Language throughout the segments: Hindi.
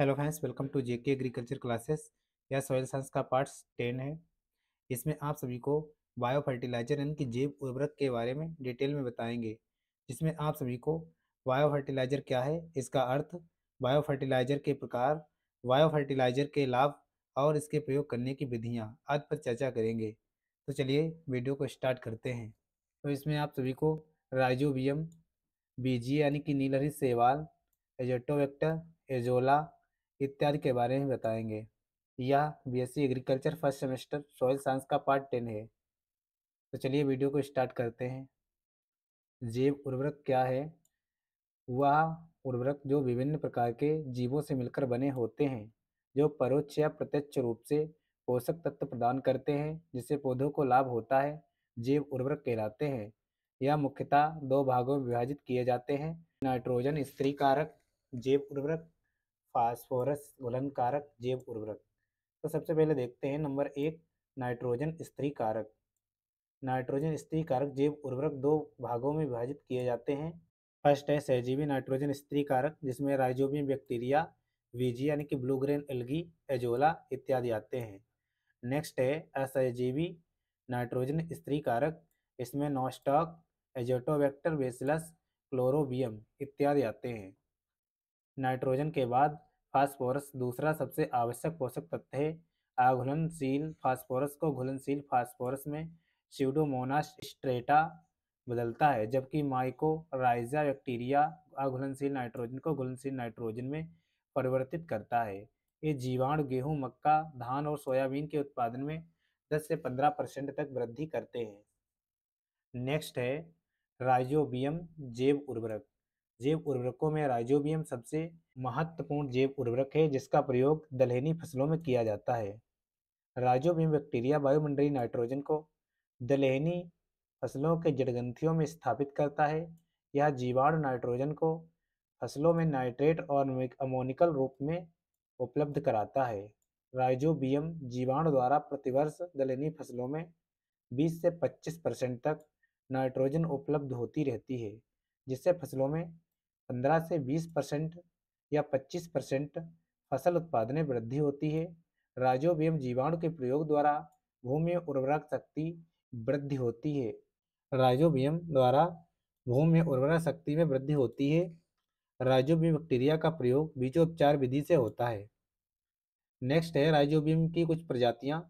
hello friends welcome to JK agriculture classes या सोयल साइंस का पार्ट टेन है इसमें आप सभी को बायो फर्टिलाइजर यानी कि जैव उर्वरक के बारे में डिटेल में बताएंगे जिसमें आप सभी को बायो फर्टिलाइजर क्या है इसका अर्थ बायो फर्टिलाइजर के प्रकार बायो फर्टिलाइजर के लाभ और इसके प्रयोग करने की विधियाँ आदि पर चर्चा करेंगे तो चलिए वीडियो को स्टार्ट करते हैं तो इसमें आप सभी को राइजोबियम बीजी यानी कि नीलहरी सेवाल एजोटोवेक्टर एजोला इत्यादि के बारे में बताएंगे यह BSc agriculture first semester soil science का पार्ट टेन है तो चलिए वीडियो को स्टार्ट करते हैं जैव उर्वरक क्या है वह उर्वरक जो विभिन्न प्रकार के जीवों से मिलकर बने होते हैं जो परोक्ष या प्रत्यक्ष रूप से पोषक तत्व प्रदान करते हैं जिससे पौधों को लाभ होता है जैव उर्वरक कहलाते हैं यह मुख्यतः दो भागों में विभाजित किए जाते हैं नाइट्रोजन स्त्री कारक जैव उर्वरक फास्फोरस घुलन कारक जैव उर्वरक तो सबसे पहले देखते हैं नंबर एक नाइट्रोजन स्त्री कारक नाइट्रोजन स्त्री कारक जैव उर्वरक दो भागों में विभाजित किए जाते हैं फर्स्ट है सहजीवी नाइट्रोजन स्त्री कारक जिसमें राइजोबियम बैक्टीरिया वीजी यानी कि ब्लू ग्रेन एल्गी एजोला इत्यादि आते हैं नेक्स्ट है असहजीवी नाइट्रोजन स्त्री कारक इसमें नॉस्टॉक एजोटोवेक्टर बेसिलस क्लोरोबियम इत्यादि आते हैं नाइट्रोजन के बाद फास्फोरस दूसरा सबसे आवश्यक पोषक तत्व है अघुलनशील फास्फोरस को घुलनशील फास्फोरस में सीडोमोनास स्ट्रेटा बदलता है जबकि माइकोराइजा बैक्टीरिया अघुलनशील नाइट्रोजन को घुलनशील नाइट्रोजन में परिवर्तित करता है ये जीवाणु गेहूं मक्का धान और सोयाबीन के उत्पादन में 10 से 15 परसेंट तक वृद्धि करते हैं नेक्स्ट है राइजोबियम जैव उर्वरक जैव उर्वरकों में राइजोबियम सबसे महत्वपूर्ण जैव उर्वरक है जिसका प्रयोग दलहनी फसलों में किया जाता है राइजोबियम बैक्टीरिया वायुमंडलीय नाइट्रोजन को दलहनी फसलों के जड़गंथियों में स्थापित करता है यह जीवाणु नाइट्रोजन को फसलों में नाइट्रेट और अमोनिकल रूप में उपलब्ध कराता है राइजोबियम जीवाणु द्वारा प्रतिवर्ष दलहनी फसलों में 20 से 25 परसेंट तक नाइट्रोजन उपलब्ध होती रहती है जिससे फसलों में पंद्रह से बीस परसेंट या पच्चीस परसेंट फसल उत्पादन में वृद्धि होती है एवं जीवाणु के प्रयोग द्वारा भूमि उर्वरक शक्ति वृद्धि होती है राइजोबियम द्वारा भूमि में उर्वरक शक्ति में वृद्धि होती है राइजोबियम बैक्टीरिया का प्रयोग बीजोपचार विधि से होता है नेक्स्ट है राइजोबियम की कुछ प्रजातियां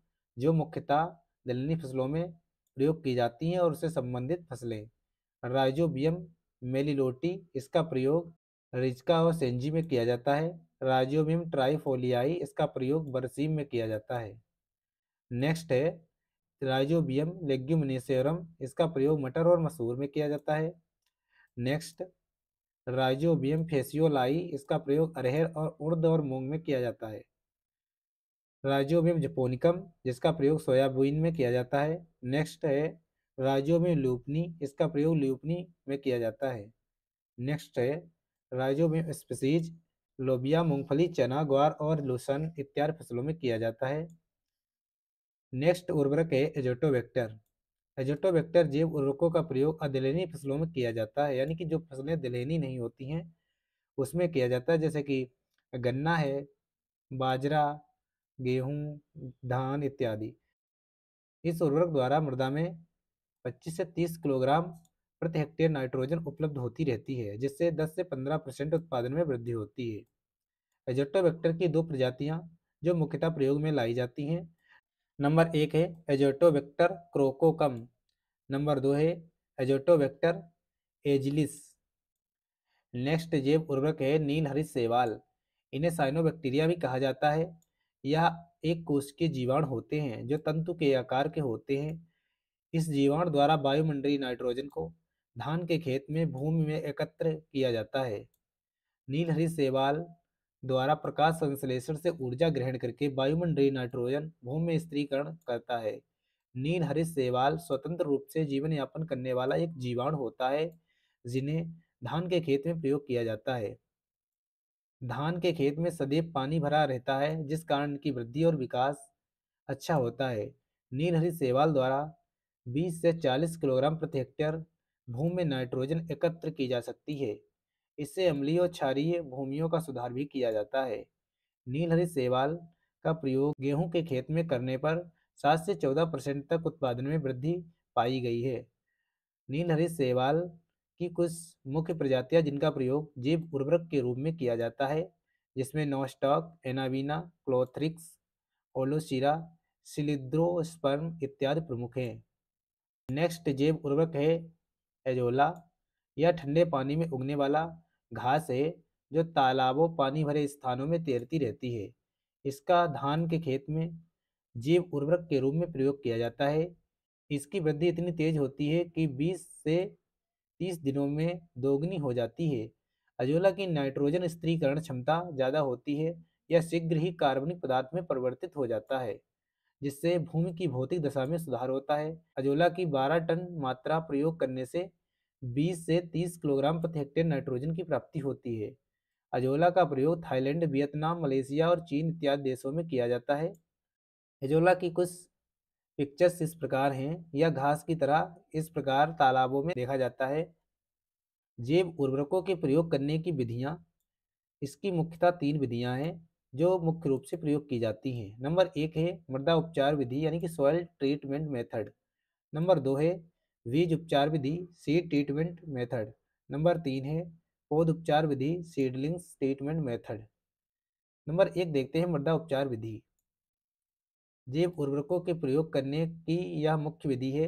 जो मुख्यतः दलनी फसलों में प्रयोग की जाती हैं और उससे संबंधित फसलें राइजोबियम मेलिलोटी इसका प्रयोग रिजका और सेंजी में किया जाता है राजियोबिम ट्राइफोलियाई इसका प्रयोग बरसीम में किया जाता है नेक्स्ट है राइजोबियम लेग्यूमिनेसेरम इसका प्रयोग मटर और मसूर में किया जाता है नेक्स्ट राइजोबियम फेसियोलाई इसका प्रयोग अरहर और उर्द और मूंग में किया जाता है राइजोबियम जपोनिकम जिसका प्रयोग सोयाबीन में किया जाता है नेक्स्ट है राज्यों में लूपनी इसका प्रयोग लूपनी में किया जाता है नेक्स्ट है राज्यों में स्पेसीज लोबिया मूंगफली चना ग्वार और लूसन इत्यादि फसलों में किया जाता है नेक्स्ट उर्वरक है एजोटोवेक्टर एजोटोवेक्टर जैव उर्वरकों का प्रयोग अदलहनी फसलों में किया जाता है यानी कि जो फसलें दलहनी नहीं होती हैं उसमें किया जाता है जैसे कि गन्ना है बाजरा गेहूं धान इत्यादि इस उर्वरक द्वारा मृदा में 25 से 30 किलोग्राम प्रति हेक्टेयर नाइट्रोजन उपलब्ध होती रहती है जिससे 10 से 15 परसेंट उत्पादन में वृद्धि होती है एजोटोबैक्टर की दो प्रजातियां जो मुख्यतः प्रयोग में लाई जाती हैं नंबर एक है एजोटोबैक्टर क्रोकोकम नंबर दो है एजोटोबैक्टर एजिलिस नेक्स्ट जैव उर्वरक है नील हरित सेवाल इन्हें साइनोबैक्टीरिया भी कहा जाता है यह एक कोष के जीवाणु होते हैं जो तंतु के आकार के होते हैं इस जीवाणु द्वारा वायुमंडलीय नाइट्रोजन को धान के खेत में भूमि में एकत्र किया जाता है नीलहरी सेवाल द्वारा प्रकाश संश्लेषण से ऊर्जा ग्रहण करके वायुमंडलीय नाइट्रोजन भूमि में स्त्रीकरण करता है नील हरित सेवाल स्वतंत्र रूप से जीवन यापन करने वाला एक जीवाणु होता है जिन्हें धान के खेत में प्रयोग किया जाता है धान के खेत में सदैव पानी भरा रहता है जिस कारण की वृद्धि और विकास अच्छा होता है नीलहरी सेवाल द्वारा 20 से 40 किलोग्राम प्रति हेक्टेयर भूमि में नाइट्रोजन एकत्र की जा सकती है इससे अम्लीय और क्षारीय भूमियों का सुधार भी किया जाता है नीलहरी सेवाल का प्रयोग गेहूं के खेत में करने पर सात से चौदह परसेंट तक उत्पादन में वृद्धि पाई गई है नीलहरी सेवाल की कुछ मुख्य प्रजातियां जिनका प्रयोग जीव उर्वरक के रूप में किया जाता है जिसमें नोस्टॉक एनावीना क्लोथ्रिक्स ओलोशीरा सिलिद्रोस्पर्म इत्यादि प्रमुख हैं नेक्स्ट जैव उर्वरक है एजोला यह ठंडे पानी में उगने वाला घास है जो तालाबों पानी भरे स्थानों में तैरती रहती है इसका धान के खेत में जैव उर्वरक के रूप में प्रयोग किया जाता है इसकी वृद्धि इतनी तेज होती है कि 20 से 30 दिनों में दोगुनी हो जाती है अजोला की नाइट्रोजन स्त्रीकरण क्षमता ज़्यादा होती है यह शीघ्र ही कार्बनिक पदार्थ में परिवर्तित हो जाता है जिससे भूमि की भौतिक दशा में सुधार होता है अजोला की 12 टन मात्रा प्रयोग करने से 20 से 30 किलोग्राम प्रति हेक्टेयर नाइट्रोजन की प्राप्ति होती है अजोला का प्रयोग थाईलैंड वियतनाम मलेशिया और चीन इत्यादि देशों में किया जाता है अजोला की कुछ पिक्चर्स इस प्रकार हैं या घास की तरह इस प्रकार तालाबों में देखा जाता है जैव उर्वरकों के प्रयोग करने की विधियाँ इसकी मुख्यतः तीन विधियाँ हैं जो मुख्य रूप से प्रयोग की जाती हैं नंबर एक है मृदा उपचार विधि यानी कि सॉयल ट्रीटमेंट मेथड नंबर दो है बीज उपचार विधि सीड ट्रीटमेंट मेथड नंबर तीन है पौध उपचार विधि सीडलिंग्स ट्रीटमेंट मेथड नंबर एक देखते हैं मृदा उपचार विधि जैव उर्वरकों के प्रयोग करने की यह मुख्य विधि है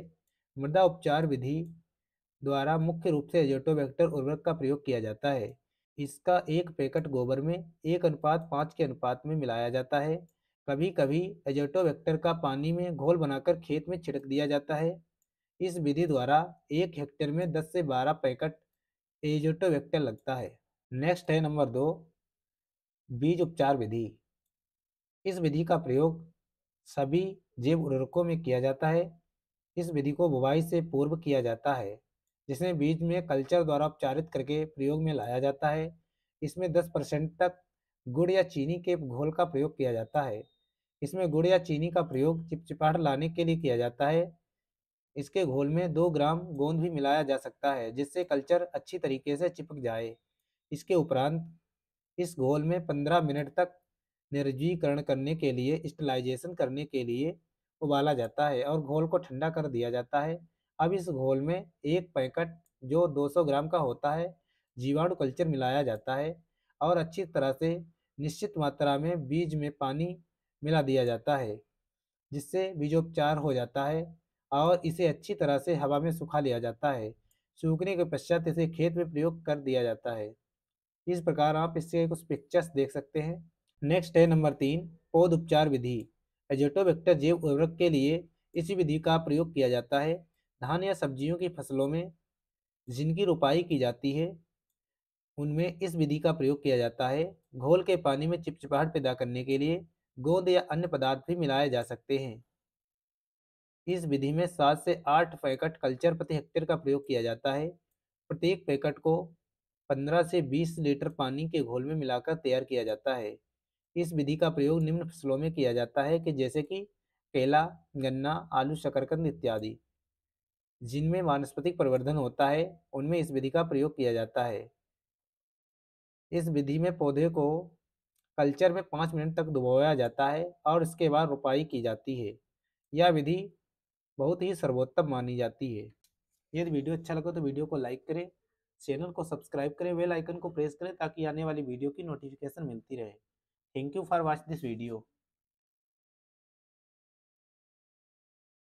मृदा उपचार विधि द्वारा मुख्य रूप से एजोटोबैक्टर उर्वरक का प्रयोग किया जाता है इसका एक पैकेट गोबर में एक अनुपात पाँच के अनुपात में मिलाया जाता है कभी कभी एजोटोवेक्टर का पानी में घोल बनाकर खेत में छिड़क दिया जाता है इस विधि द्वारा एक हेक्टेयर में 10 से 12 पैकेट एजोटोवेक्टर लगता है नेक्स्ट है नंबर दो बीज उपचार विधि इस विधि का प्रयोग सभी जैव उर्वरकों में किया जाता है इस विधि को बुवाई से पूर्व किया जाता है जिसे बीज में कल्चर द्वारा उपचारित करके प्रयोग में लाया जाता है इसमें 10 परसेंट तक गुड़ या चीनी के घोल का प्रयोग किया जाता है इसमें गुड़ या चीनी का प्रयोग चिपचिपाहट लाने के लिए किया जाता है इसके घोल में दो ग्राम गोंद भी मिलाया जा सकता है जिससे कल्चर अच्छी तरीके से चिपक जाए इसके उपरांत इस घोल में पंद्रह मिनट तक निर्जीकरण करने के लिए स्टलाइजेशन करने के लिए उबाला जाता है और घोल को ठंडा कर दिया जाता है अब इस घोल में एक पैकेट जो 200 ग्राम का होता है जीवाणु कल्चर मिलाया जाता है और अच्छी तरह से निश्चित मात्रा में बीज में पानी मिला दिया जाता है जिससे बीजोपचार हो जाता है और इसे अच्छी तरह से हवा में सुखा लिया जाता है सूखने के पश्चात इसे खेत में प्रयोग कर दिया जाता है इस प्रकार आप इससे कुछ पिक्चर्स देख सकते हैं नेक्स्ट है नंबर तीन पौध उपचार विधि एजोटोबैक्टर जैव उर्वरक के लिए इसी विधि का प्रयोग किया जाता है धान या सब्जियों की फसलों में जिनकी रुपाई की जाती है उनमें इस विधि का प्रयोग किया जाता है घोल के पानी में चिपचिपाहट पैदा करने के लिए गोंद या अन्य पदार्थ भी मिलाए जा सकते हैं इस विधि में सात से आठ पैकेट कल्चर प्रति हेक्टेयर का प्रयोग किया जाता है प्रत्येक पैकेट को पंद्रह से बीस लीटर पानी के घोल में मिलाकर तैयार किया जाता है इस विधि का प्रयोग निम्न फसलों में किया जाता है कि जैसे कि केला गन्ना आलू शकरकंद इत्यादि जिनमें वानस्पतिक प्रवर्धन होता है उनमें इस विधि का प्रयोग किया जाता है इस विधि में पौधे को कल्चर में पाँच मिनट तक डुबोया जाता है और इसके बाद रुपाई की जाती है यह विधि बहुत ही सर्वोत्तम मानी जाती है यदि वीडियो अच्छा लगे तो वीडियो को लाइक करें चैनल को सब्सक्राइब करें बेल आइकन को प्रेस करें ताकि आने वाली वीडियो की नोटिफिकेशन मिलती रहे thank you for watch this video